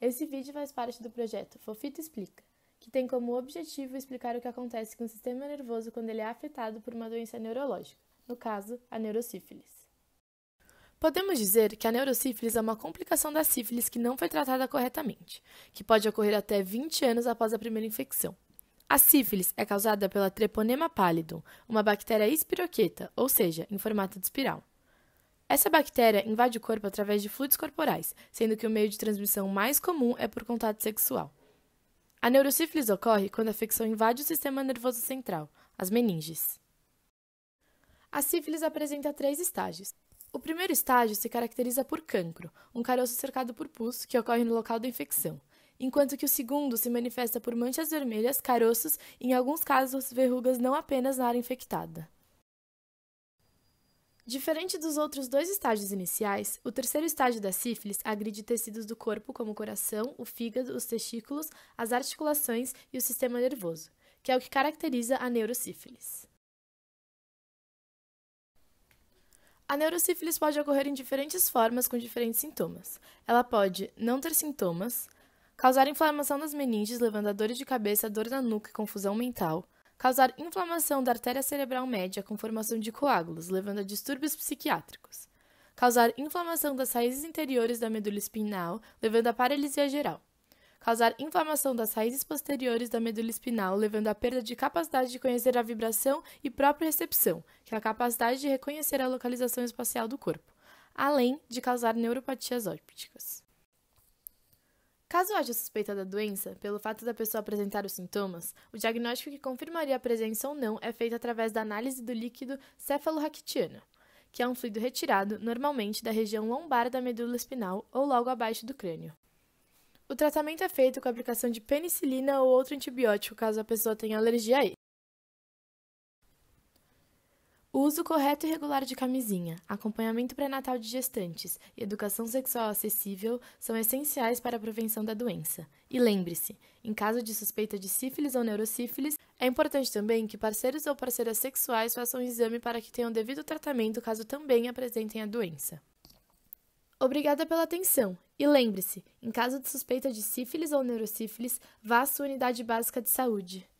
Esse vídeo faz parte do projeto Fofito Explica, que tem como objetivo explicar o que acontece com o sistema nervoso quando ele é afetado por uma doença neurológica, no caso, a neurosífilis. Podemos dizer que a neurosífilis é uma complicação da sífilis que não foi tratada corretamente, que pode ocorrer até 20 anos após a primeira infecção. A sífilis é causada pela Treponema pallidum, uma bactéria espiroqueta, ou seja, em formato de espiral. Essa bactéria invade o corpo através de fluidos corporais, sendo que o meio de transmissão mais comum é por contato sexual. A neurosífilis ocorre quando a infecção invade o sistema nervoso central, as meninges. A sífilis apresenta três estágios. O primeiro estágio se caracteriza por cancro, um caroço cercado por pus que ocorre no local da infecção, enquanto que o segundo se manifesta por manchas vermelhas, caroços e, em alguns casos, verrugas não apenas na área infectada. Diferente dos outros dois estágios iniciais, o terceiro estágio da sífilis agride tecidos do corpo como o coração, o fígado, os testículos, as articulações e o sistema nervoso, que é o que caracteriza a neurosífilis. A neurosífilis pode ocorrer em diferentes formas com diferentes sintomas. Ela pode não ter sintomas, causar inflamação nas meninges, levando a dores de cabeça, dor na nuca e confusão mental, causar inflamação da artéria cerebral média com formação de coágulos, levando a distúrbios psiquiátricos, causar inflamação das raízes interiores da medula espinal, levando a paralisia geral, causar inflamação das raízes posteriores da medula espinal, levando à perda de capacidade de conhecer a vibração e própria recepção, que é a capacidade de reconhecer a localização espacial do corpo, além de causar neuropatias ópticas. Caso haja suspeita da doença, pelo fato da pessoa apresentar os sintomas, o diagnóstico que confirmaria a presença ou não é feito através da análise do líquido cefalorraquitiano, que é um fluido retirado, normalmente, da região lombar da medula espinal ou logo abaixo do crânio. O tratamento é feito com a aplicação de penicilina ou outro antibiótico caso a pessoa tenha alergia a ele. O uso correto e regular de camisinha, acompanhamento pré-natal de gestantes e educação sexual acessível são essenciais para a prevenção da doença. E lembre-se, em caso de suspeita de sífilis ou neurosífilis, é importante também que parceiros ou parceiras sexuais façam um exame para que tenham devido tratamento caso também apresentem a doença. Obrigada pela atenção. E lembre-se, em caso de suspeita de sífilis ou neurosífilis, vá à sua unidade básica de saúde.